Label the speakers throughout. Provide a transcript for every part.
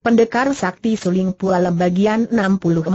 Speaker 1: Pendekar Sakti Suling Pualem bagian 64.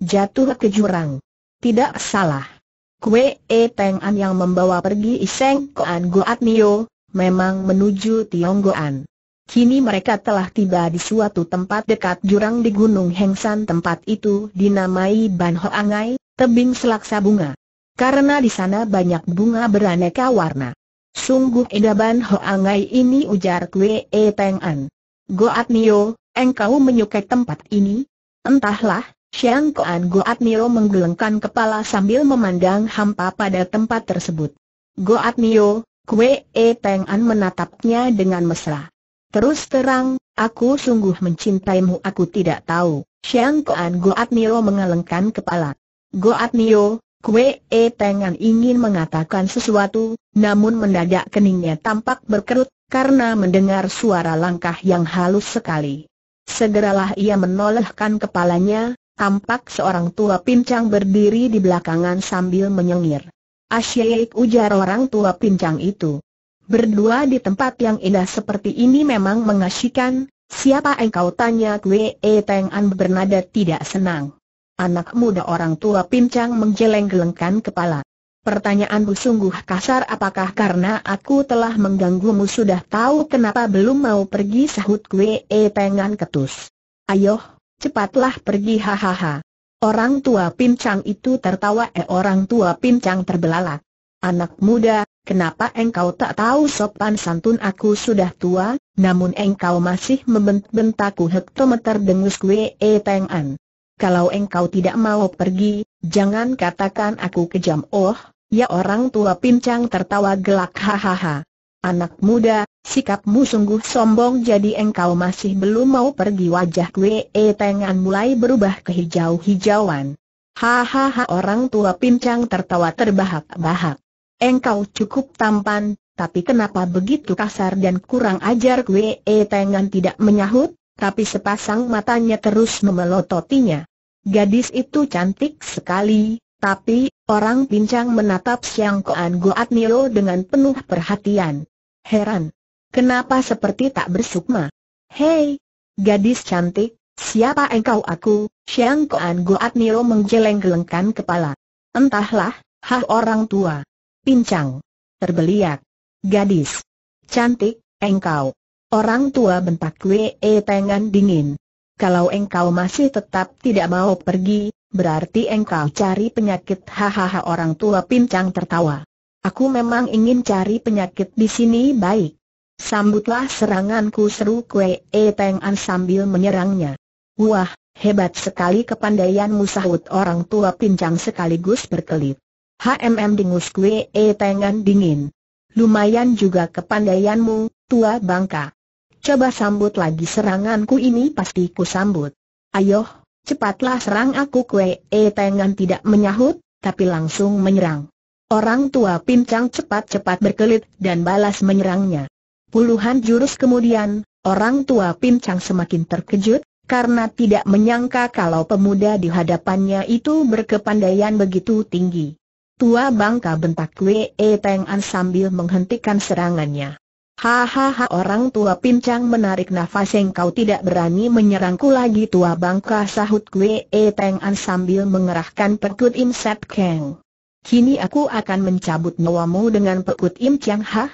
Speaker 1: Jatuh ke jurang. Tidak salah. Kue E Teng An yang membawa pergi Iseng Koan Goat Nio, memang menuju Tionggoan. Kini mereka telah tiba di suatu tempat dekat jurang di Gunung Hengsan tempat itu dinamai Ban Ho Angai, tebing selaksa bunga. Karena di sana banyak bunga beraneka warna. Sungguh edaban Ban Angai ini ujar Kue E Teng An. Goat Nio, Engkau menyukai tempat ini? Entahlah, Xiang Koan Goat Nio menggelengkan kepala sambil memandang hampa pada tempat tersebut. Goat Nio, Kue E Peng An menatapnya dengan mesra. Terus terang, aku sungguh mencintaimu aku tidak tahu. Xiang Koan Goat Nio mengelengkan kepala. Goat Nio, Kue E Peng An ingin mengatakan sesuatu, namun mendadak keningnya tampak berkerut, karena mendengar suara langkah yang halus sekali. Segeralah ia menolehkan kepalanya, tampak seorang tua pincang berdiri di belakangan sambil menyengir. Asyik ujar orang tua pincang itu. Berdua di tempat yang indah seperti ini memang mengasyikan, siapa engkau tanya E Teng An bernada tidak senang. Anak muda orang tua pincang menjeleng gelengkan kepala. Pertanyaanmu sungguh kasar apakah karena aku telah mengganggumu sudah tahu kenapa belum mau pergi sahut kue e pengan ketus. Ayo, cepatlah pergi hahaha. Orang tua pincang itu tertawa eh orang tua pincang terbelalak. Anak muda, kenapa engkau tak tahu sopan santun aku sudah tua, namun engkau masih membentak hektometer dengus kue e pengan. Kalau engkau tidak mau pergi, jangan katakan aku kejam oh, Ya orang tua pincang tertawa gelak hahaha. Anak muda, sikapmu sungguh sombong jadi engkau masih belum mau pergi wajah kue tengan mulai berubah ke hijau-hijauan. Hahaha orang tua pincang tertawa terbahak-bahak. Engkau cukup tampan, tapi kenapa begitu kasar dan kurang ajar kue tengan tidak menyahut, tapi sepasang matanya terus memelototinya. Gadis itu cantik sekali, tapi, Orang pincang menatap Siang Koan Goat Nio dengan penuh perhatian. Heran. Kenapa seperti tak bersukma? Hei, gadis cantik, siapa engkau aku? Siang Koan Goat Nio menggeleng-gelengkan kepala. Entahlah, hah orang tua. Pincang. Terbeliak. Gadis. Cantik, engkau. Orang tua bentak Wee Pengan dingin. Kalau engkau masih tetap tidak mau pergi, Berarti engkau cari penyakit hahaha orang tua pincang tertawa. Aku memang ingin cari penyakit di sini baik. Sambutlah seranganku seru kue e An sambil menyerangnya. Wah, hebat sekali kepandaianmu sahut orang tua pincang sekaligus berkelit. HMM dingus kue e An dingin. Lumayan juga kepandaianmu, tua bangka. Coba sambut lagi seranganku ini pasti ku sambut. Ayoh, Cepatlah serang aku kue, e Tengan tidak menyahut, tapi langsung menyerang. Orang tua pincang cepat-cepat berkelit dan balas menyerangnya. Puluhan jurus kemudian, orang tua pincang semakin terkejut, karena tidak menyangka kalau pemuda di hadapannya itu berkepandaian begitu tinggi. Tua bangka bentak kue, E tengan sambil menghentikan serangannya. Hahaha orang tua pincang menarik nafas engkau tidak berani menyerangku lagi tua bangka sahut gue, E Teng An sambil mengerahkan pekut Im Set Keng. Kini aku akan mencabut nyawamu dengan pekut Im Chiang Ha?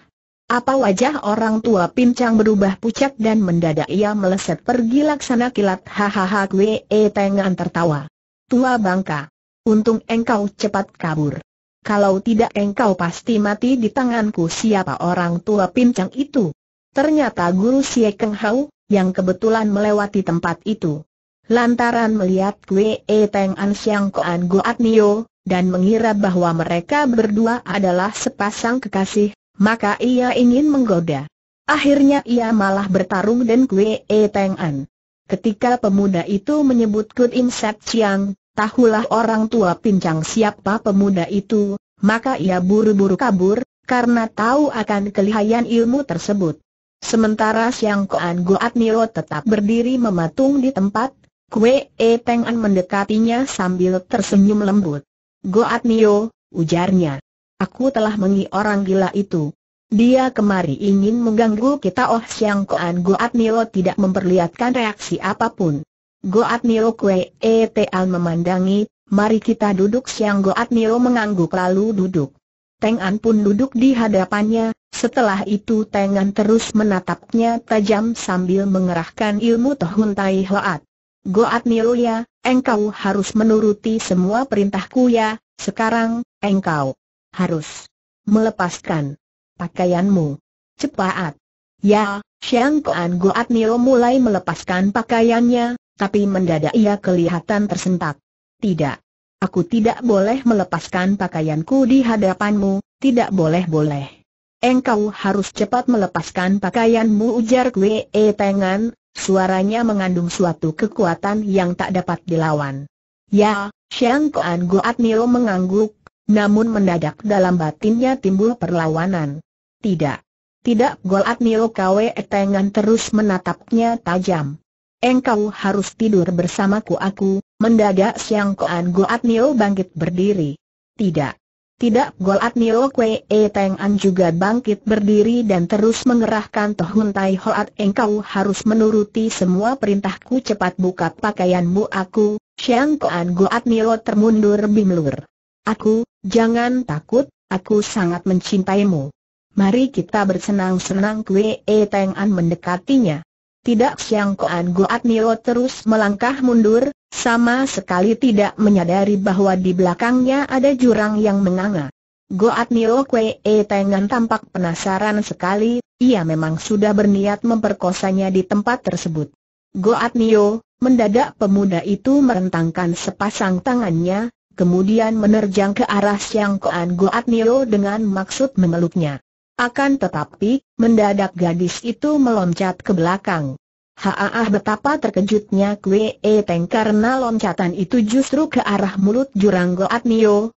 Speaker 1: Apa wajah orang tua pincang berubah pucat dan mendadak ia meleset pergi laksana kilat hahaha gue, E Teng An tertawa. Tua bangka. Untung engkau cepat kabur. Kalau tidak engkau pasti mati di tanganku siapa orang tua pincang itu. Ternyata guru Sye Keng Hau, yang kebetulan melewati tempat itu. Lantaran melihat Kwe E Teng An Siang Koan Goat Nio, dan mengira bahwa mereka berdua adalah sepasang kekasih, maka ia ingin menggoda. Akhirnya ia malah bertarung dengan Kwe E Teng An. Ketika pemuda itu menyebut Kut Im Set Chiang, Tahulah orang tua pincang siapa pemuda itu, maka ia buru-buru kabur, karena tahu akan kelihayan ilmu tersebut. Sementara Siang Koan Goat Niro tetap berdiri mematung di tempat, Kwe E Teng An mendekatinya sambil tersenyum lembut. Goat Niro, ujarnya. Aku telah mengi orang gila itu. Dia kemari ingin mengganggu kita Oh Siang Koan Goat Niro tidak memperlihatkan reaksi apapun. Goat Niro Kwe e al memandangi, mari kita duduk siang Goat Niro mengangguk lalu duduk. Teng An pun duduk di hadapannya, setelah itu Teng An terus menatapnya tajam sambil mengerahkan ilmu Tohun Tai Hoat. Goat Niro ya, engkau harus menuruti semua perintahku ya, sekarang, engkau harus melepaskan pakaianmu. Cepat. Ya, siang Koan Goat Niro mulai melepaskan pakaiannya, tapi mendadak ia kelihatan tersentak. Tidak. Aku tidak boleh melepaskan pakaianku di hadapanmu, tidak boleh-boleh. Engkau harus cepat melepaskan pakaianmu ujar Kwe e Tengan, suaranya mengandung suatu kekuatan yang tak dapat dilawan. Ya, Xiang Kuan Goat Nio mengangguk, namun mendadak dalam batinnya timbul perlawanan. Tidak. Tidak Goat Nio Kwe e Tengan terus menatapnya tajam. Engkau harus tidur bersamaku aku, mendadak siang koan Goat Nio bangkit berdiri. Tidak. Tidak Goat Nio Kwe E Teng An juga bangkit berdiri dan terus mengerahkan Tohun Tai Hoat Engkau harus menuruti semua perintahku cepat buka pakaianmu aku, Siang Koan Goat Nio termundur bimlur. Aku, jangan takut, aku sangat mencintaimu. Mari kita bersenang-senang Kwe E Teng An mendekatinya. Tidak Siang Koan Goat Nio terus melangkah mundur, sama sekali tidak menyadari bahwa di belakangnya ada jurang yang menganga. Goat Nio Kwe E Tengan tampak penasaran sekali, ia memang sudah berniat memperkosanya di tempat tersebut. Goat Nio, mendadak pemuda itu merentangkan sepasang tangannya, kemudian menerjang ke arah Siang Koan Goat Nio dengan maksud memeluknya. Akan tetapi, mendadak gadis itu meloncat ke belakang. Haah betapa terkejutnya Kwe Teng karena loncatan itu justru ke arah mulut jurang Goat Nio.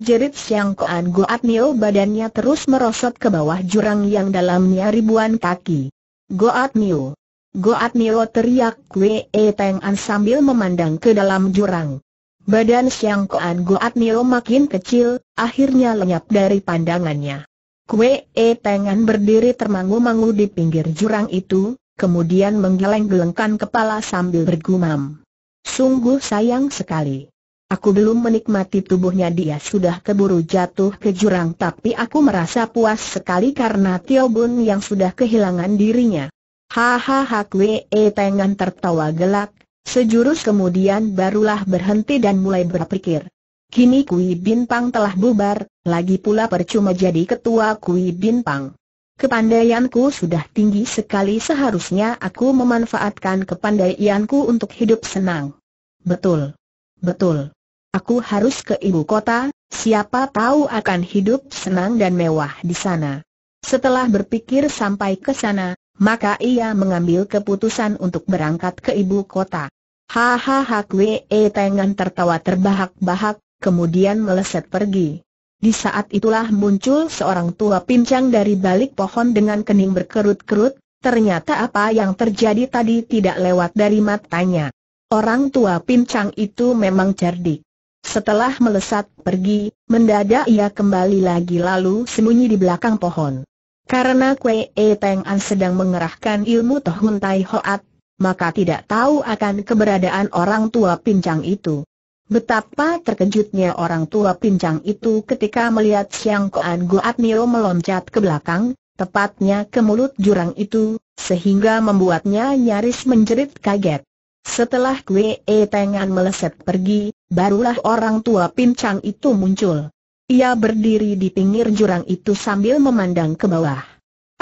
Speaker 1: jerit Siang Koan Goat Nio badannya terus merosot ke bawah jurang yang dalamnya ribuan kaki. Goat Nio. Goat Nio teriak Kwe Teng An sambil memandang ke dalam jurang. Badan Siang Koan Goat Nio makin kecil, akhirnya lenyap dari pandangannya. Kue E pengen berdiri termangu-mangu di pinggir jurang itu, kemudian menggeleng-gelengkan kepala sambil bergumam. Sungguh sayang sekali. Aku belum menikmati tubuhnya dia sudah keburu jatuh ke jurang tapi aku merasa puas sekali karena Tio Bun yang sudah kehilangan dirinya. Hahaha Kue E pengen tertawa gelak, sejurus kemudian barulah berhenti dan mulai berpikir. Kini Kui pang telah bubar, lagi pula percuma jadi ketua Kui pang. Kepandaianku sudah tinggi sekali seharusnya aku memanfaatkan kepandaianku untuk hidup senang. Betul. Betul. Aku harus ke ibu kota, siapa tahu akan hidup senang dan mewah di sana. Setelah berpikir sampai ke sana, maka ia mengambil keputusan untuk berangkat ke ibu kota. Hahaha kue tengan tertawa terbahak-bahak, kemudian meleset pergi. Di saat itulah muncul seorang tua pincang dari balik pohon dengan kening berkerut-kerut, ternyata apa yang terjadi tadi tidak lewat dari matanya. Orang tua pincang itu memang cerdik. Setelah melesat pergi, mendadak ia kembali lagi lalu sembunyi di belakang pohon. Karena Kwe E Teng An sedang mengerahkan ilmu Tohun Tai Hoat, maka tidak tahu akan keberadaan orang tua pincang itu. Betapa terkejutnya orang tua pincang itu ketika melihat Siang Koan Goat Nio meloncat ke belakang, tepatnya ke mulut jurang itu, sehingga membuatnya nyaris menjerit kaget. Setelah Kue e Tengan meleset pergi, barulah orang tua pincang itu muncul. Ia berdiri di pinggir jurang itu sambil memandang ke bawah.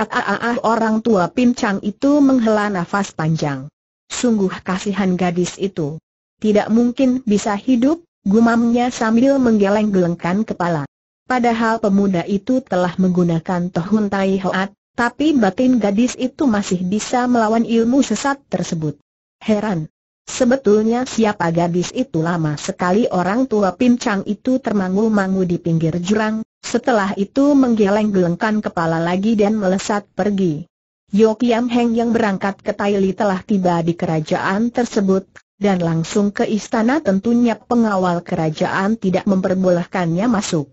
Speaker 1: Ah, ah, ah, ah orang tua pincang itu menghela nafas panjang. Sungguh kasihan gadis itu tidak mungkin bisa hidup, gumamnya sambil menggeleng-gelengkan kepala. Padahal pemuda itu telah menggunakan tohun tai hoat, tapi batin gadis itu masih bisa melawan ilmu sesat tersebut. Heran. Sebetulnya siapa gadis itu lama sekali orang tua pincang itu termangu-mangu di pinggir jurang, setelah itu menggeleng-gelengkan kepala lagi dan melesat pergi. Yokiam Heng yang berangkat ke Taili telah tiba di kerajaan tersebut, dan langsung ke istana tentunya pengawal kerajaan tidak memperbolehkannya masuk.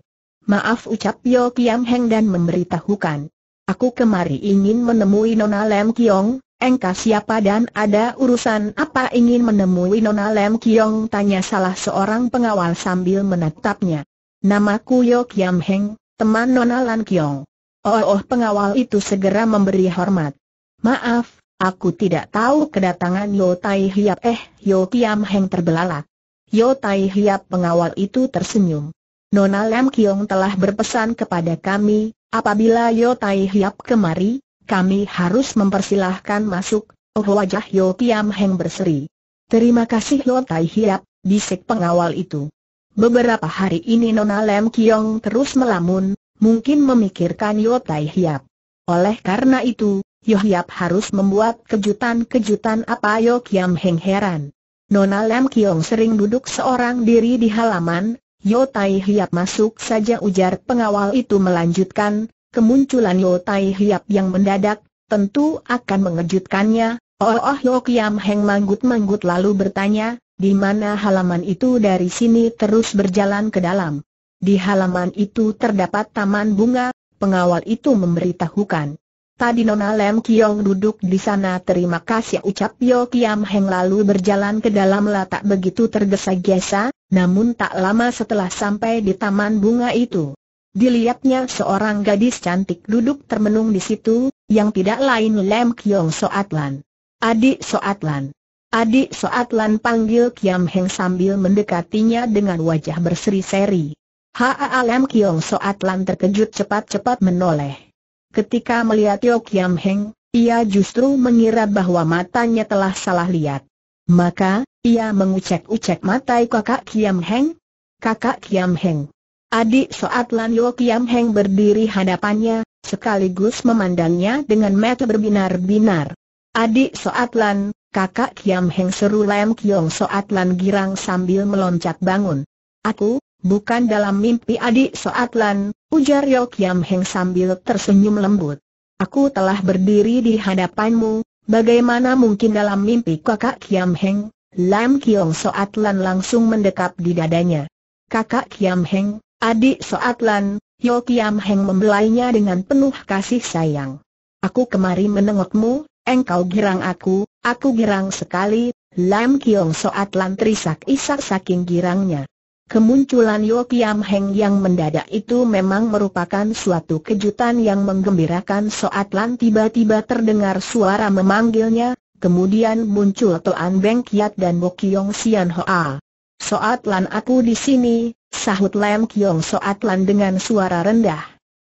Speaker 1: Maaf ucap Yo Kiam Heng dan memberitahukan. Aku kemari ingin menemui Nona Lem Kiong, engkau siapa dan ada urusan apa ingin menemui Nona Lem Kiong tanya salah seorang pengawal sambil menatapnya. Namaku Yo Kiam Heng, teman Nona Lem Kiong. Oh, oh pengawal itu segera memberi hormat. Maaf, Aku tidak tahu kedatangan Yo Tai Hiap eh Yo Kiam Heng terbelalak. Yo Tai Hiap pengawal itu tersenyum. Nona Lam Kiong telah berpesan kepada kami, apabila Yo Tai Hiap kemari, kami harus mempersilahkan masuk, oh wajah Yo Kiam Heng berseri. Terima kasih Yo Tai Hiap, bisik pengawal itu. Beberapa hari ini Nona Lam Kiong terus melamun, mungkin memikirkan Yo Tai Hiap. Oleh karena itu, Yohyap harus membuat kejutan-kejutan apa Yo Kiam Heng heran. Nona Lam Kiong sering duduk seorang diri di halaman, Yo Tai Hiap masuk saja ujar pengawal itu melanjutkan, kemunculan Yo Tai Hiap yang mendadak, tentu akan mengejutkannya, oh oh Yo Kiam Heng manggut-manggut lalu bertanya, di mana halaman itu dari sini terus berjalan ke dalam. Di halaman itu terdapat taman bunga, pengawal itu memberitahukan. Tadi Nona Lem Kiong duduk di sana terima kasih ucap Yo Kiam Heng lalu berjalan ke dalam letak begitu tergesa-gesa, namun tak lama setelah sampai di taman bunga itu. Dilihatnya seorang gadis cantik duduk termenung di situ, yang tidak lain Lem Kiong Soatlan. Adik Soatlan. Adik Soatlan panggil Kiam Heng sambil mendekatinya dengan wajah berseri-seri. Haa Lem Kiong Soatlan terkejut cepat-cepat menoleh. Ketika melihat Tio Kiam Heng, ia justru mengira bahwa matanya telah salah lihat. Maka, ia mengucek-ucek matai kakak Kiam Heng. Kakak Kiam Heng. Adik Soat Lan Yo Kiam Heng berdiri hadapannya, sekaligus memandangnya dengan mata berbinar-binar. Adik Soat Lan, kakak Kiam Heng seru Lam Kiong Soat Lan girang sambil meloncat bangun. Aku, Bukan dalam mimpi adik Soatlan, ujar Yok Kiam Heng sambil tersenyum lembut. Aku telah berdiri di hadapanmu, bagaimana mungkin dalam mimpi kakak Kiam Heng? Lam Kiong Soatlan langsung mendekap di dadanya. Kakak Kiam Heng, adik Soatlan, Yok Kiam Heng membelainya dengan penuh kasih sayang. Aku kemari menengokmu, engkau girang aku, aku girang sekali, Lam Kiong Soatlan terisak-isak saking girangnya. Kemunculan Yo Kiam Heng yang mendadak itu memang merupakan suatu kejutan yang menggembirakan Soat Lan tiba-tiba terdengar suara memanggilnya, kemudian muncul Toan Beng Kiat dan Bo Kiong Sian Hoa. Soat Lan aku di sini, sahut Lam Kiong Soat Lan dengan suara rendah.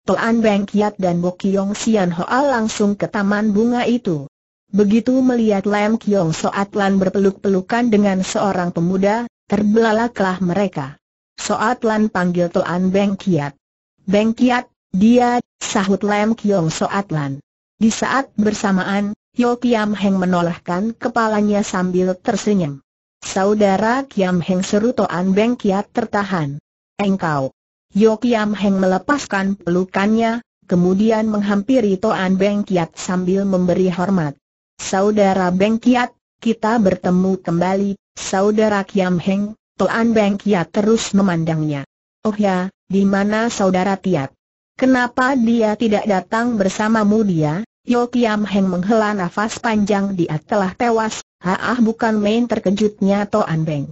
Speaker 1: Toan Beng Kiat dan Bo Kiong Sian Hoa langsung ke taman bunga itu. Begitu melihat Lam Kiong Soat Lan berpeluk-pelukan dengan seorang pemuda, Terbelalaklah mereka. Soat Lan panggil Toan Beng Kiat. Beng Kiat, dia, sahut Lam Kiong Soat Lan. Di saat bersamaan, Yo Kiam Heng menolakkan kepalanya sambil tersenyum. Saudara Kiam Heng seru Toan Beng Kiat tertahan. Engkau. Yo Kiam Heng melepaskan pelukannya, kemudian menghampiri Toan Beng Kiat sambil memberi hormat. Saudara Beng Kiat, kita bertemu kembali, saudara Kiam Heng, Toan Beng Kia terus memandangnya. Oh ya, di mana saudara Tiat? Kenapa dia tidak datang bersamamu dia? Yo Kiam Heng menghela nafas panjang dia telah tewas, haah bukan main terkejutnya Toan Beng.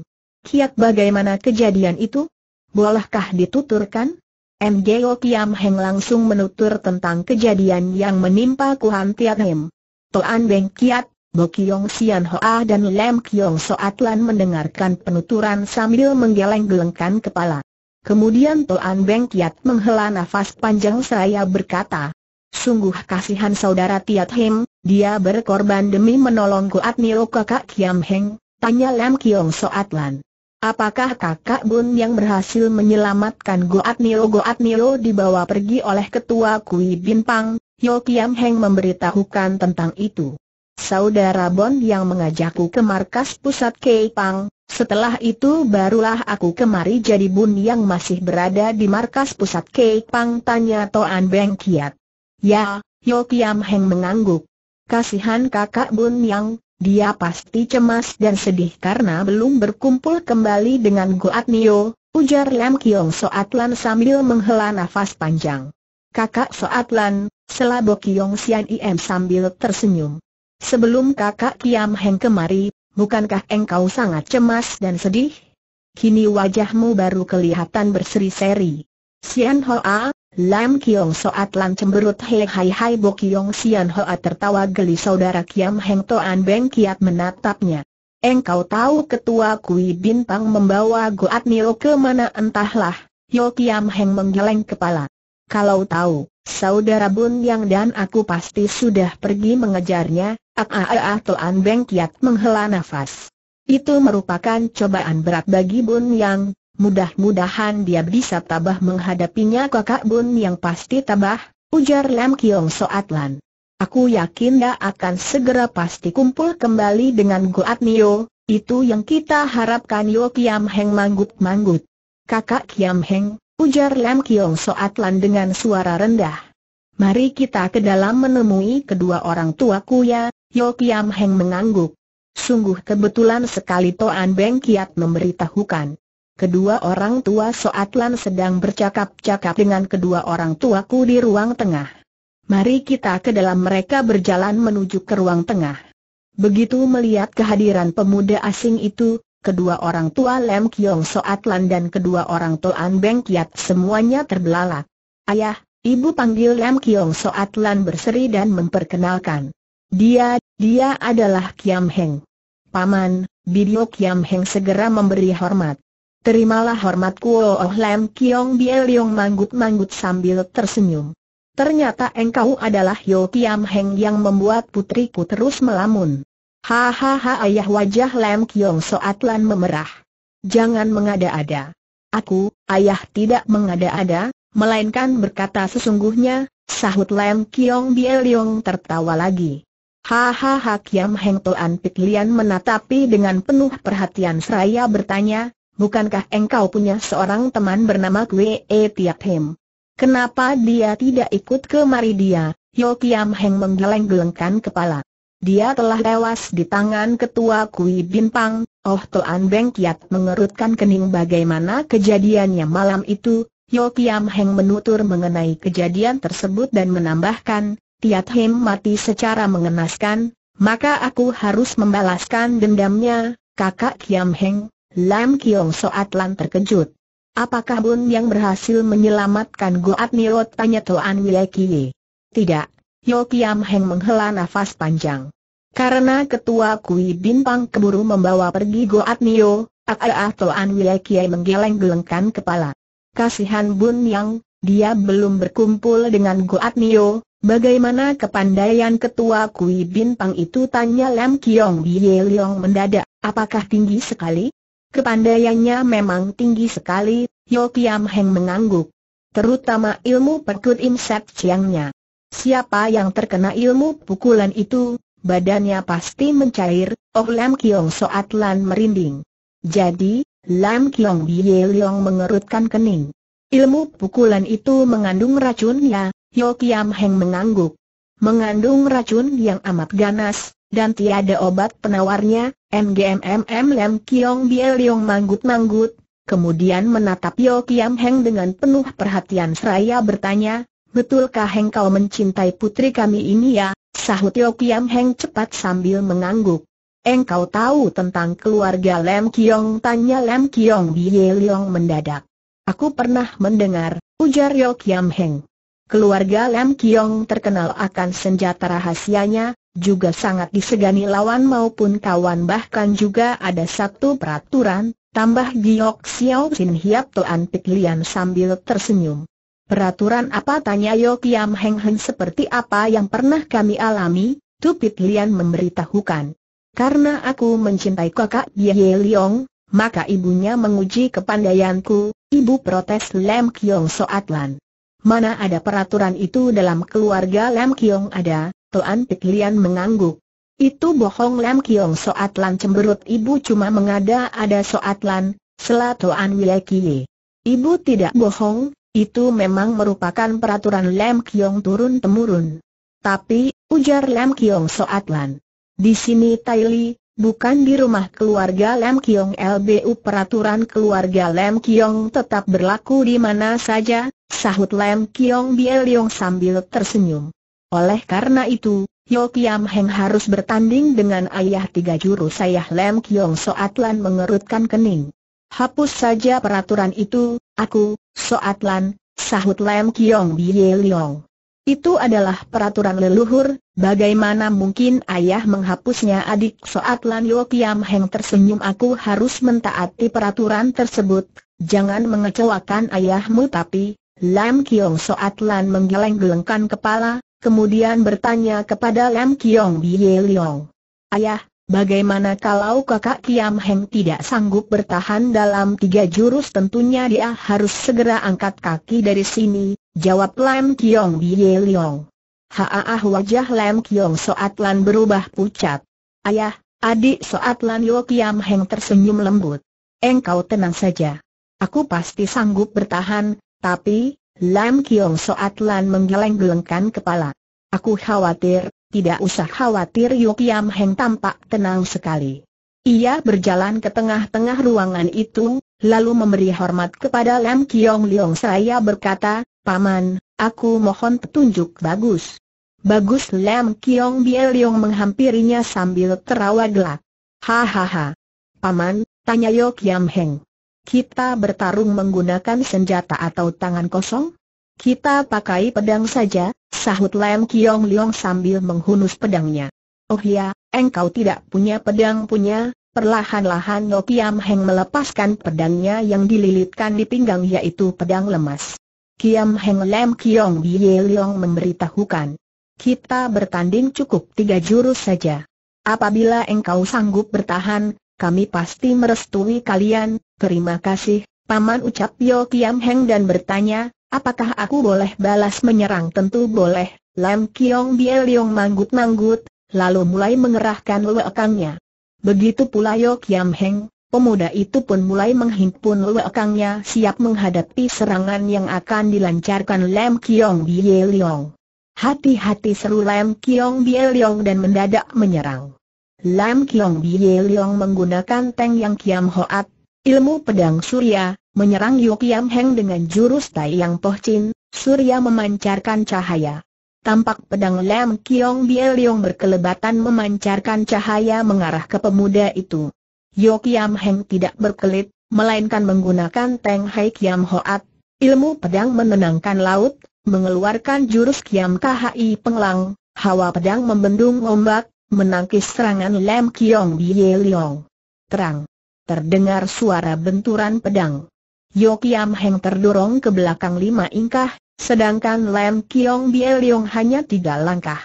Speaker 1: Kiat bagaimana kejadian itu? Bolehkah dituturkan? Yo Kiam Heng langsung menutur tentang kejadian yang menimpa Kuhan Tiat Heng. Toan Beng Kiat Bokyong Sian Hoa dan Lem Kyong Soatlan mendengarkan penuturan sambil menggeleng-gelengkan kepala. Kemudian Toan Beng Kiat menghela nafas panjang seraya berkata, Sungguh kasihan saudara Tiat Him, dia berkorban demi menolong Kuat Niro kakak Kiam Heng, tanya Lem Kyong Soatlan. Apakah kakak Bun yang berhasil menyelamatkan Goat Niro Goat Niro dibawa pergi oleh ketua Kui Bin Pang, Yo Kiam Heng memberitahukan tentang itu saudara Bon yang mengajakku ke markas pusat Keipang, setelah itu barulah aku kemari jadi Bun yang masih berada di markas pusat Keipang tanya Toan Beng Kiat. Ya, Yo Kiam Heng mengangguk. Kasihan kakak Bun yang, dia pasti cemas dan sedih karena belum berkumpul kembali dengan Goat Nio, ujar Lam Kiong Soat Lan sambil menghela nafas panjang. Kakak Soatlan, Lan, Selabo Kiong Sian Im sambil tersenyum. Sebelum kakak Kiam Heng kemari, bukankah engkau sangat cemas dan sedih? Kini wajahmu baru kelihatan berseri-seri. Sian Hoa, Lam Kiong Soat Lan cemberut hei hai hai Bo Kiong Sian Hoa tertawa geli saudara Kiam Heng Toan Beng Kiat menatapnya. Engkau tahu ketua Kui Bintang membawa Goat Nio kemana entahlah, Yo Kiam Heng menggeleng kepala. Kalau tahu, Saudara Bun Yang dan aku pasti sudah pergi mengejarnya, Aaah, Toan Beng Kiat menghela nafas. Itu merupakan cobaan berat bagi Bun Yang, mudah-mudahan dia bisa tabah menghadapinya kakak Bun Yang pasti tabah, ujar Lam Kiong Soat Lan. Aku yakin dia akan segera pasti kumpul kembali dengan Goat Nio, itu yang kita harapkan Yo Kiam Heng manggut-manggut. Kakak Kiam Heng, Ujar Lam Kiong Soat Lan dengan suara rendah. Mari kita ke dalam menemui kedua orang tuaku ya. Yok Yam Heng mengangguk. Sungguh kebetulan sekali Toan Beng Kiat memberitahukan. Kedua orang tua Soatlan sedang bercakap-cakap dengan kedua orang tuaku di ruang tengah. Mari kita ke dalam mereka berjalan menuju ke ruang tengah. Begitu melihat kehadiran pemuda asing itu, kedua orang tua Lem Kiong Soat Lan dan kedua orang tua An Beng Kiat semuanya terbelalak. Ayah, ibu panggil Lem Kiong Soat Lan berseri dan memperkenalkan. Dia, dia adalah Kiam Heng. Paman, Bidio Kiam Heng segera memberi hormat. Terimalah hormatku Oh Lem Kiong Bie Leong manggut-manggut sambil tersenyum. Ternyata engkau adalah Yo Kiam Heng yang membuat putriku terus melamun. Hahaha ayah wajah Lam Kiong Soatlan memerah. Jangan mengada-ada. Aku, ayah tidak mengada-ada, melainkan berkata sesungguhnya, sahut Lam Kiong Bieliong tertawa lagi. Hahaha Kiam Heng Toan Pik Lian menatapi dengan penuh perhatian seraya bertanya, bukankah engkau punya seorang teman bernama Kwe E Tiap Hem? Kenapa dia tidak ikut kemari dia? Yo Kiam Heng menggeleng-gelengkan kepala. Dia telah tewas di tangan ketua Kui Bimpang, Oh Tuan Beng Kiat mengerutkan kening bagaimana kejadiannya malam itu, Yo Kiam Heng menutur mengenai kejadian tersebut dan menambahkan, Tiat Him mati secara mengenaskan, maka aku harus membalaskan dendamnya, kakak Kiam Heng, Lam Kiong Soatlan terkejut. Apakah Bun yang berhasil menyelamatkan Goat Nirot tanya Toan Wilekie? Tidak, Yo Kiam Heng menghela nafas panjang. Karena ketua Kui Bin Pang keburu membawa pergi Goat Nio, Aa Toan Wile Kiai menggeleng-gelengkan kepala. Kasihan Bun Yang, dia belum berkumpul dengan Goat Nio, bagaimana kepandaian ketua Kui Bin Pang itu tanya Lam Kiong Bie Leong mendadak, apakah tinggi sekali? Kepandaiannya memang tinggi sekali, Yo Kiam Heng mengangguk. Terutama ilmu perkut imset siangnya. Siapa yang terkena ilmu pukulan itu, badannya pasti mencair, Oh Lam Kiong Soat Lan merinding. Jadi, Lam Kiong Bie Leong mengerutkan kening. Ilmu pukulan itu mengandung racun ya, Yo Kiam Heng mengangguk. Mengandung racun yang amat ganas, dan tiada obat penawarnya, MGMMM Lam Kiong Bie Leong manggut-manggut, kemudian menatap Yo Kiam Heng dengan penuh perhatian seraya bertanya, Betulkah engkau mencintai putri kami ini ya? Sahut Yo Kiam Heng cepat sambil mengangguk. Engkau tahu tentang keluarga Lam Kiong? Tanya Lam Kiong Bie Leong mendadak. Aku pernah mendengar, ujar Yo Kiam Heng. Keluarga Lam Kiong terkenal akan senjata rahasianya, juga sangat disegani lawan maupun kawan bahkan juga ada satu peraturan, tambah Giok Xiao Sin Hiap Toan Pik Lian sambil tersenyum. Peraturan apa tanya Yo Kiam Heng Heng seperti apa yang pernah kami alami, Tupit Lian memberitahukan. Karena aku mencintai kakak Ye Liong, maka ibunya menguji kepandaianku, ibu protes Lam Kiong Soat Lan. Mana ada peraturan itu dalam keluarga Lam Kiong ada, Tuan Pit Lian mengangguk. Itu bohong Lam Kiong Soat Lan cemberut ibu cuma mengada-ada Soat Lan, sela Toan Wile Ibu tidak bohong, itu memang merupakan peraturan Lam Kiong turun-temurun. Tapi, ujar Lam Kiong Soatlan. Di sini Tai Li, bukan di rumah keluarga Lam Kiong LBU peraturan keluarga Lam Kiong tetap berlaku di mana saja, sahut Lam Kiong Bieliong sambil tersenyum. Oleh karena itu, Yo Kiam Heng harus bertanding dengan ayah tiga jurus ayah Lam Kiong Soatlan mengerutkan kening. Hapus saja peraturan itu, aku, Soatlan, sahut Lam Kiong Bie Liong. Itu adalah peraturan leluhur, bagaimana mungkin ayah menghapusnya adik Soatlan Lan Yo Kiam Heng tersenyum aku harus mentaati peraturan tersebut, jangan mengecewakan ayahmu tapi, Lam Kiong Soatlan menggeleng-gelengkan kepala, kemudian bertanya kepada Lam Kiong Bie Liong. Ayah, Bagaimana kalau kakak Kiam Heng tidak sanggup bertahan dalam tiga jurus tentunya dia harus segera angkat kaki dari sini, jawab Lam Kiong Bie Leong. Haah ah, wajah Lam Kiong Soat berubah pucat. Ayah, adik Soat Lan Yo Kiam Heng tersenyum lembut. Engkau tenang saja. Aku pasti sanggup bertahan, tapi, Lam Kiong Soat Lan menggeleng-gelengkan kepala. Aku khawatir, tidak usah khawatir Yuk Yam Heng tampak tenang sekali. Ia berjalan ke tengah-tengah ruangan itu, lalu memberi hormat kepada Lam Kiong Leong saya berkata, Paman, aku mohon petunjuk bagus. Bagus Lam Kiong Biel Leong menghampirinya sambil terawa gelak. Hahaha. Paman, tanya Yuk Yam Heng. Kita bertarung menggunakan senjata atau tangan kosong? Kita pakai pedang saja, sahut Lam Kiong Liong sambil menghunus pedangnya. Oh ya, engkau tidak punya pedang punya, perlahan-lahan No Kiam Heng melepaskan pedangnya yang dililitkan di pinggang yaitu pedang lemas. Kiam Heng Lam Kiong Bie Liong memberitahukan. Kita bertanding cukup tiga jurus saja. Apabila engkau sanggup bertahan, kami pasti merestui kalian, terima kasih, Paman ucap Yo Kiam Heng dan bertanya, Apakah aku boleh balas menyerang? Tentu boleh. Lam Kiong Bieliong manggut-manggut, lalu mulai mengerahkan luekangnya. Begitu pula Yok Yam Heng, pemuda itu pun mulai menghimpun luekangnya siap menghadapi serangan yang akan dilancarkan Lam Kiong Bieliong. Hati-hati seru Lam Kiong Bieliong dan mendadak menyerang. Lam Kiong Bieliong menggunakan tank Yang Kiam Hoat, ilmu pedang surya, menyerang Yu Kiam Heng dengan jurus Tai Yang Poh Chin, surya memancarkan cahaya. Tampak pedang Lam Kiong Bieliong berkelebatan memancarkan cahaya mengarah ke pemuda itu. Yu Kiam Heng tidak berkelit, melainkan menggunakan Teng Hai Kiam Hoat, ilmu pedang menenangkan laut, mengeluarkan jurus Kiam Khai Penglang, hawa pedang membendung ombak, menangkis serangan Lam Kiong Bieliong. Terang. Terdengar suara benturan pedang. Yokiam Heng terdorong ke belakang lima ingkah, sedangkan Lam Kiong Bie Leong hanya tiga langkah.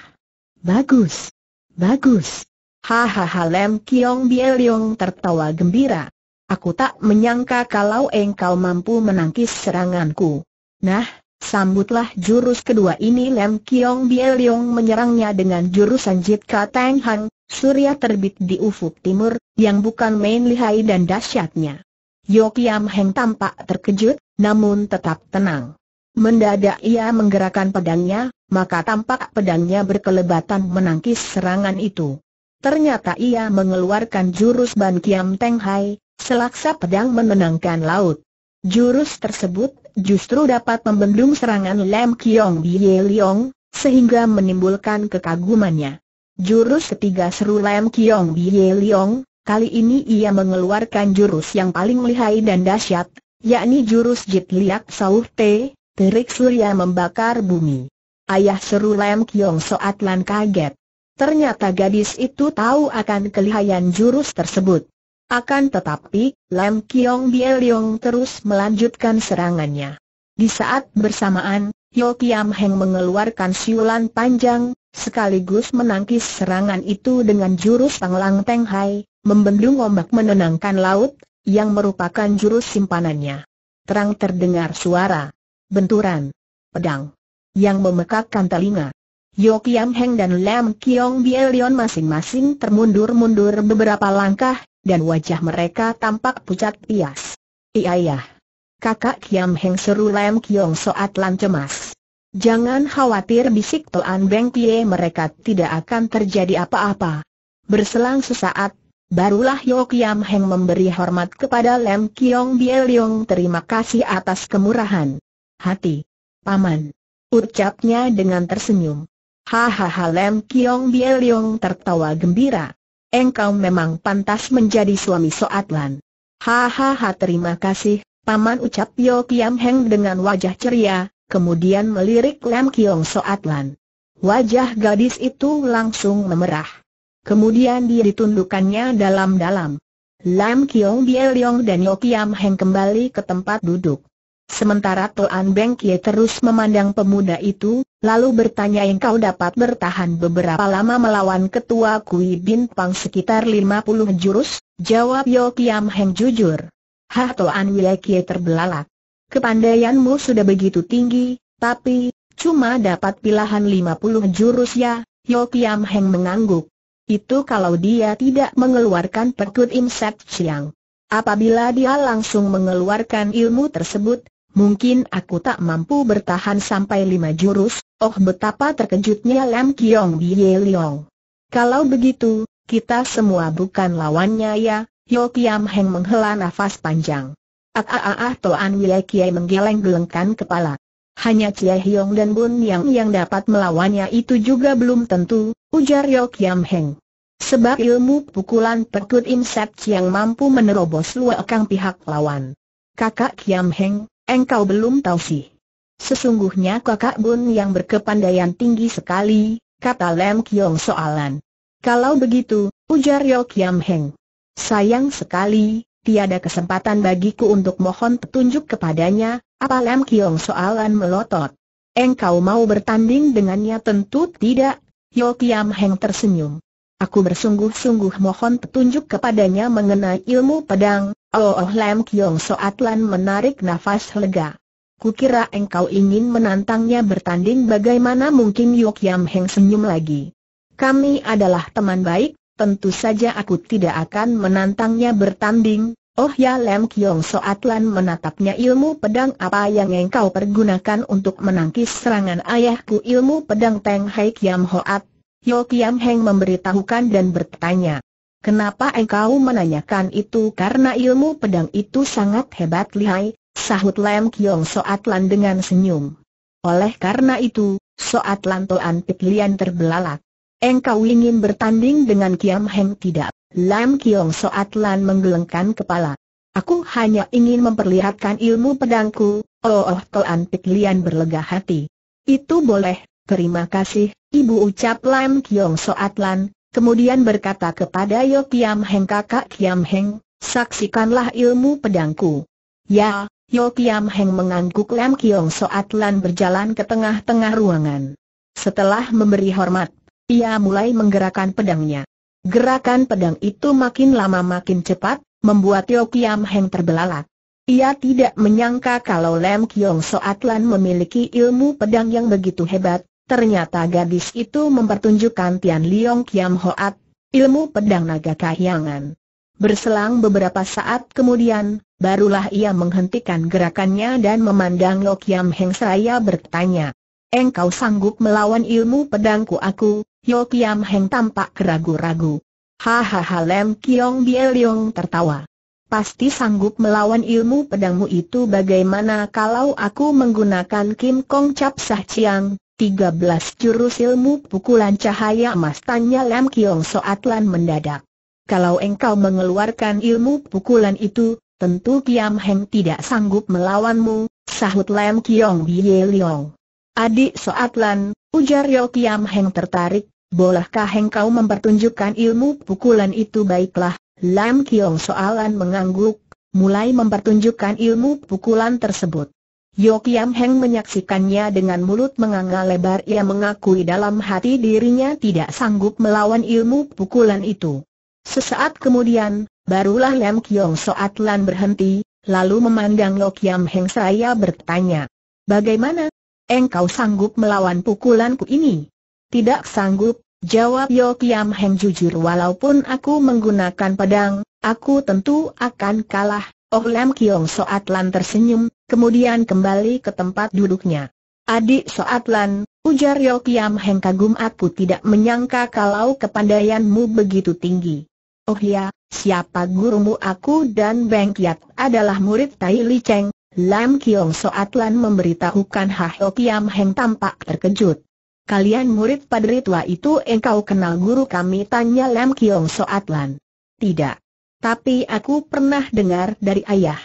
Speaker 1: Bagus! Bagus! Hahaha Lam Kiong Bie Leong tertawa gembira. Aku tak menyangka kalau engkau mampu menangkis seranganku. Nah, sambutlah jurus kedua ini Lam Kiong Bie Leong menyerangnya dengan jurus Sanjit Kateng Hang, surya terbit di ufuk timur, yang bukan main lihai dan dahsyatnya. Yo Heng tampak terkejut, namun tetap tenang. Mendadak ia menggerakkan pedangnya, maka tampak pedangnya berkelebatan menangkis serangan itu. Ternyata ia mengeluarkan jurus Ban Kiam Teng Hai, selaksa pedang menenangkan laut. Jurus tersebut justru dapat membendung serangan Lam Kiong Bie Liong, sehingga menimbulkan kekagumannya. Jurus ketiga seru Lam Kiong Bie Liong, kali ini ia mengeluarkan jurus yang paling lihai dan dahsyat, yakni jurus Jit Liak Sauh Te, terik surya membakar bumi. Ayah seru Lam Kiong Soat Lan kaget. Ternyata gadis itu tahu akan kelihayan jurus tersebut. Akan tetapi, Lam Kiong Leong terus melanjutkan serangannya. Di saat bersamaan, Yo Kiam Heng mengeluarkan siulan panjang, sekaligus menangkis serangan itu dengan jurus Panglang Teng Hai, membendung ombak menenangkan laut, yang merupakan jurus simpanannya. Terang terdengar suara, benturan, pedang, yang memekakkan telinga. Yo Kiam Heng dan Lam Kiong Bielion masing-masing termundur-mundur beberapa langkah, dan wajah mereka tampak pucat pias. Iya ya. Kakak Kiam Heng seru Lam Kiong Soat Lan cemas. Jangan khawatir bisik Toan Beng Pie mereka tidak akan terjadi apa-apa. Berselang sesaat, Barulah Yeo Kiam Heng memberi hormat kepada Lem Kiong Bie Leong terima kasih atas kemurahan. Hati. Paman. Ucapnya dengan tersenyum. Hahaha Lem Kiong Bie Leong tertawa gembira. Engkau memang pantas menjadi suami Soatlan. Hahaha terima kasih, Paman ucap Yeo Kiam Heng dengan wajah ceria, kemudian melirik Lem Kiong Soatlan. Wajah gadis itu langsung memerah. Kemudian dia ditundukkannya dalam-dalam. Lam Kiong Bie Leong dan Yo Heng kembali ke tempat duduk. Sementara Toan Beng Kie terus memandang pemuda itu, lalu bertanya yang kau dapat bertahan beberapa lama melawan ketua Kui Bin Pang sekitar 50 jurus, jawab Yo Heng jujur. Hah Toan Wile Kie terbelalak. Kepandaianmu sudah begitu tinggi, tapi, cuma dapat pilihan 50 jurus ya, Yo Heng mengangguk. Itu kalau dia tidak mengeluarkan perkut imsek siang. Apabila dia langsung mengeluarkan ilmu tersebut, mungkin aku tak mampu bertahan sampai lima jurus, oh betapa terkejutnya Lam Kiong Bie Liong. Kalau begitu, kita semua bukan lawannya ya, Yo Kiam Heng menghela nafas panjang. Ah ah ah ah Toan Kiai menggeleng-gelengkan kepala. Hanya Chia Hiong dan Bun Yang yang dapat melawannya itu juga belum tentu, ujar Yok Yam Heng. Sebab ilmu pukulan perkut insek yang mampu menerobos luar luakang pihak lawan. Kakak Kiam Heng, engkau belum tahu sih. Sesungguhnya kakak Bun yang berkepandaian tinggi sekali, kata Lem Kiong soalan. Kalau begitu, ujar Yo Kiam Heng. Sayang sekali, tiada kesempatan bagiku untuk mohon petunjuk kepadanya, apa Lam Kiong soalan melotot? Engkau mau bertanding dengannya tentu tidak? Yo Kiam Heng tersenyum. Aku bersungguh-sungguh mohon petunjuk kepadanya mengenai ilmu pedang. Oh, oh Lam Kiong Soatlan menarik nafas lega. Kukira engkau ingin menantangnya bertanding bagaimana mungkin Yo Kiam Heng senyum lagi. Kami adalah teman baik, tentu saja aku tidak akan menantangnya bertanding, Oh ya Lem Kiong Soat Lan menatapnya ilmu pedang apa yang engkau pergunakan untuk menangkis serangan ayahku ilmu pedang Teng Hai Kiam Hoat. Yo Kiam Heng memberitahukan dan bertanya. Kenapa engkau menanyakan itu karena ilmu pedang itu sangat hebat lihai, sahut Lem Kiong Soat Lan dengan senyum. Oleh karena itu, Soat Lan Toan Pitlian terbelalak. Engkau ingin bertanding dengan Kiam Heng tidak? Lam Kiong Soat Lan menggelengkan kepala. Aku hanya ingin memperlihatkan ilmu pedangku, oh oh Toan Pik Lian berlega hati. Itu boleh, terima kasih, ibu ucap Lam Kiong Soat Lan, kemudian berkata kepada Yo Kiam Heng kakak Kiam Heng, saksikanlah ilmu pedangku. Ya, Yo Kiam Heng mengangguk Lam Kiong Soat Lan berjalan ke tengah-tengah ruangan. Setelah memberi hormat, ia mulai menggerakkan pedangnya. Gerakan pedang itu makin lama makin cepat, membuat Tio Kiam Heng terbelalak. Ia tidak menyangka kalau Lem Kiong Soatlan memiliki ilmu pedang yang begitu hebat, ternyata gadis itu mempertunjukkan Tian Liong Kiam Hoat, ilmu pedang naga kahyangan. Berselang beberapa saat kemudian, barulah ia menghentikan gerakannya dan memandang Lo Kiam Heng seraya bertanya, Engkau sanggup melawan ilmu pedangku aku, Yo Kiam Heng tampak keragu ragu Hahaha Lem Kiong Bie tertawa. Pasti sanggup melawan ilmu pedangmu itu bagaimana kalau aku menggunakan Kim Kong Cap Sah Chiang, 13 jurus ilmu pukulan cahaya emas tanya Lem Kiong Soatlan mendadak. Kalau engkau mengeluarkan ilmu pukulan itu, tentu Kiam Heng tidak sanggup melawanmu, sahut Lem Kiong Bie Adik Soatlan, ujar Yo Kiam Heng tertarik, bolehkah Heng kau mempertunjukkan ilmu pukulan itu baiklah, Lam Kiong Soalan mengangguk, mulai mempertunjukkan ilmu pukulan tersebut. Yo Kiam Heng menyaksikannya dengan mulut menganga lebar ia mengakui dalam hati dirinya tidak sanggup melawan ilmu pukulan itu. Sesaat kemudian, barulah Lam Kiong Soatlan berhenti, lalu memandang Lo Kiam Heng saya bertanya. Bagaimana, engkau sanggup melawan pukulanku ini? Tidak sanggup, jawab Yo Kiam Heng jujur walaupun aku menggunakan pedang, aku tentu akan kalah. Oh Lam Kiong Soat Lan tersenyum, kemudian kembali ke tempat duduknya. Adik Soat Lan, ujar Yo Kiam Heng kagum aku tidak menyangka kalau kepandaianmu begitu tinggi. Oh ya, siapa gurumu aku dan Beng Kiat adalah murid Tai Li Cheng, Lam Kiong Soat Lan memberitahukan Hao Kiam Heng tampak terkejut. Kalian murid padri tua itu engkau kenal guru kami tanya Lam Kiong Soat Lan. Tidak. Tapi aku pernah dengar dari ayah.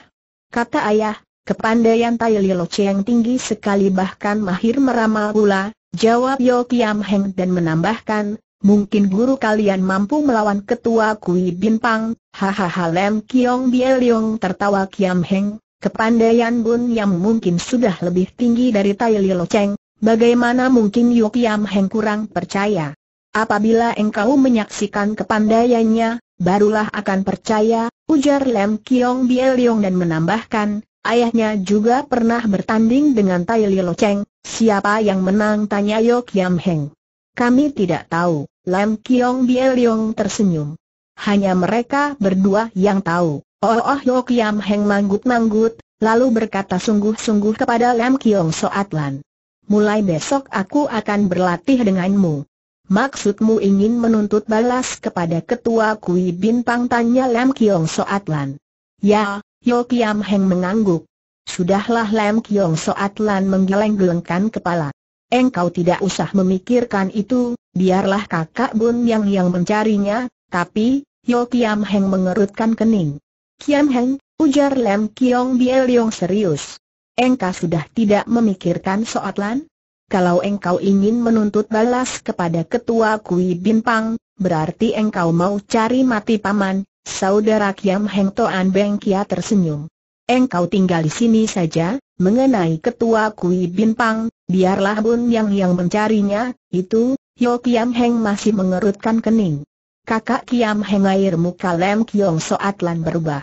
Speaker 1: Kata ayah, kepandaian Tai yang Cheng tinggi sekali bahkan mahir meramal pula, jawab Yo Kiam Heng dan menambahkan, Mungkin guru kalian mampu melawan ketua Kui Bin Pang, hahaha Lem Kiong Bieliong tertawa Kiam Heng, Kepandaian Bun Yam mungkin sudah lebih tinggi dari Tai Lo Cheng, bagaimana mungkin Yok Yam Heng kurang percaya? Apabila engkau menyaksikan kepandaiannya, barulah akan percaya, ujar Lem Kiong Bieliong dan menambahkan, ayahnya juga pernah bertanding dengan Tai Lo Cheng, siapa yang menang tanya Yok Yam Heng. Kami tidak tahu, Lam Kiong Bieliong tersenyum. Hanya mereka berdua yang tahu. Oh Oh Yo Kiam Heng manggut-manggut, lalu berkata sungguh-sungguh kepada Lam Kiong Soatlan, Mulai besok aku akan berlatih denganmu. Maksudmu ingin menuntut balas kepada ketua Kui Bintang tanya Lam Kiong Soatlan. Ya, Yo Kiam Heng mengangguk. Sudahlah Lam Kiong Soatlan menggeleng-gelengkan kepala. Engkau tidak usah memikirkan itu, biarlah kakak Bun Yang yang mencarinya, tapi, Yo Kiam Heng mengerutkan kening. Kiam Heng, ujar Lam Kiong Bieliong serius. Engkau sudah tidak memikirkan lan? Kalau engkau ingin menuntut balas kepada ketua Kui Pang, berarti engkau mau cari mati paman, saudara Kiam Heng Toan Beng Kia tersenyum. Engkau tinggal di sini saja, mengenai ketua Kui Pang, biarlah Bun Yang yang mencarinya, itu, Yo Kiam Heng masih mengerutkan kening kakak Kiam Heng air muka Lem Kiong Soatlan berubah.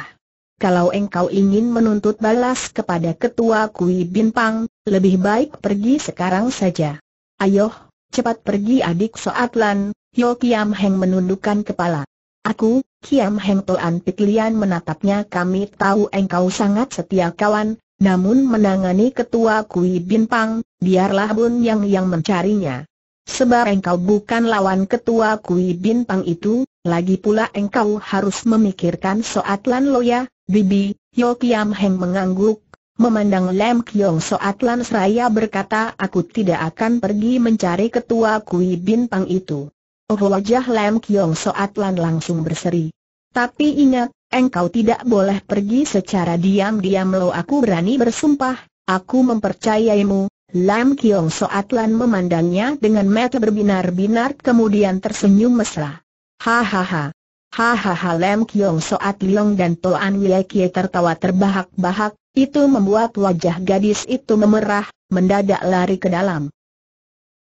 Speaker 1: Kalau engkau ingin menuntut balas kepada ketua Kui Bintang, lebih baik pergi sekarang saja. Ayoh, cepat pergi adik Soatlan. Lan, Yo Kiam Heng menundukkan kepala. Aku, Kiam Heng Toan Piklian menatapnya kami tahu engkau sangat setia kawan, namun menangani ketua Kui Bintang, biarlah Bun Yang yang mencarinya. Sebab engkau bukan lawan ketua kui pang itu, lagi pula engkau harus memikirkan Soat Lan Loya, Bibi, Yo Kiam Heng mengangguk, memandang Lam Kiong Soat Lan Seraya berkata aku tidak akan pergi mencari ketua kui pang itu. Oh wajah Lam Kiong Soat Lan langsung berseri. Tapi ingat, engkau tidak boleh pergi secara diam-diam lo aku berani bersumpah, aku mempercayaimu, Lam Kiong Soat Lan memandangnya dengan mata berbinar-binar kemudian tersenyum mesra. Hahaha. Hahaha Lam Kiong Soat Liong dan Toan Wilekie tertawa terbahak-bahak, itu membuat wajah gadis itu memerah, mendadak lari ke dalam.